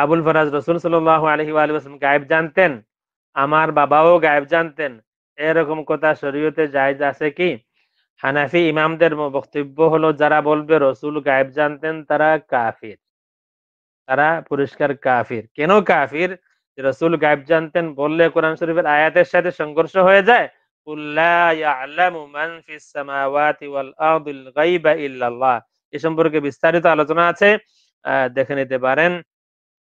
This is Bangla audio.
আবুল ফরাজ রসুল সাল্লাহ আলহি আলহাম গায়েব জানতেন আমার বাবাও গায়েব জানতেন এরকম কথা শরীয়তে জায়জ আছে কি হানাফি ইমামদের বক্তব্য হলো যারা বলবে রসুল গায়েব জানতেন তারা কাফির তারা পুরস্কার কাফির কেন কাফির রসুল গায়েব জানতেন বললে কোরআন শরীফের আয়াতের সাথে সংঘর্ষ হয়ে যায় এ সম্পর্কে বিস্তারিত আলোচনা আছে দেখে নিতে পারেন